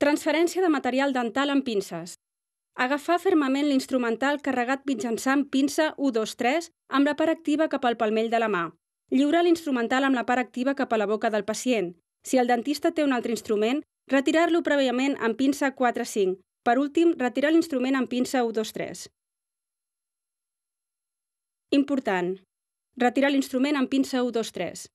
Transferència de material dental amb pinces. Agafar fermament l'instrumental carregat mitjançant pinça 1, 2, 3 amb la part activa cap al palmell de la mà. Lliurar l'instrumental amb la part activa cap a la boca del pacient. Si el dentista té un altre instrument, retirar-lo prèviament amb pinça 4, 5. Per últim, retirar l'instrument amb pinça 1, 2, 3. Important. Retirar l'instrument amb pinça 1, 2, 3.